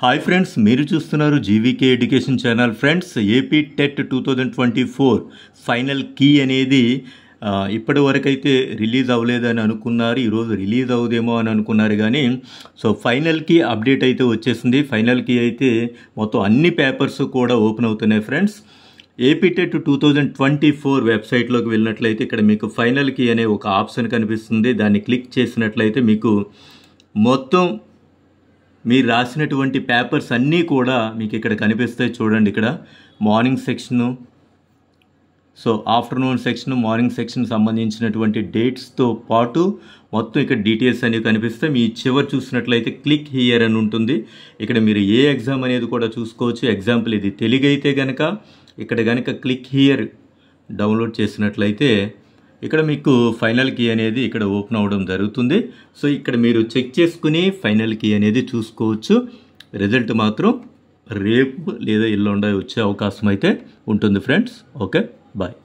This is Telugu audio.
హాయ్ ఫ్రెండ్స్ మీరు చూస్తున్నారు GVK education channel friends AP TET two thousand twenty four final key అనేది ఇప్పటి వరకైతే రిలీజ్ అవ్వలేదని అనుకున్నారు ఈరోజు రిలీజ్ అవ్వదేమో అని అనుకున్నారు కానీ సో ఫైనల్ కీ అప్డేట్ అయితే వచ్చేసింది ఫైనల్ కీ అయితే మొత్తం అన్ని పేపర్స్ కూడా ఓపెన్ అవుతున్నాయి friends AP TET two thousand twenty four వెబ్సైట్లోకి వెళ్ళినట్లయితే ఇక్కడ మీకు ఫైనల్ కీ అనే ఒక ఆప్షన్ కనిపిస్తుంది దాన్ని క్లిక్ చేసినట్లయితే మీకు మొత్తం మీరు రాసినటువంటి పేపర్స్ అన్నీ కూడా మీకు ఇక్కడ కనిపిస్తాయి చూడండి ఇక్కడ morning section so afternoon section morning section సంబంధించినటువంటి డేట్స్తో పాటు మొత్తం ఇక్కడ డీటెయిల్స్ అనేవి కనిపిస్తాయి మీ చివరి చూసినట్లయితే క్లిక్ హియర్ అని ఉంటుంది ఇక్కడ మీరు ఏ ఎగ్జామ్ అనేది కూడా చూసుకోవచ్చు ఎగ్జాంపుల్ ఇది తెలుగు అయితే కనుక ఇక్కడ కనుక క్లిక్ హియర్ డౌన్లోడ్ చేసినట్లయితే ఇక్కడ మీకు ఫైనల్ కీ అనేది ఇక్కడ ఓపెన్ అవ్వడం జరుగుతుంది సో ఇక్కడ మీరు చెక్ చేసుకుని ఫైనల్ కీ అనేది చూసుకోవచ్చు రిజల్ట్ మాత్రం రేపు లేదా ఎల్లుండ వచ్చే అవకాశం అయితే ఉంటుంది ఫ్రెండ్స్ ఓకే బాయ్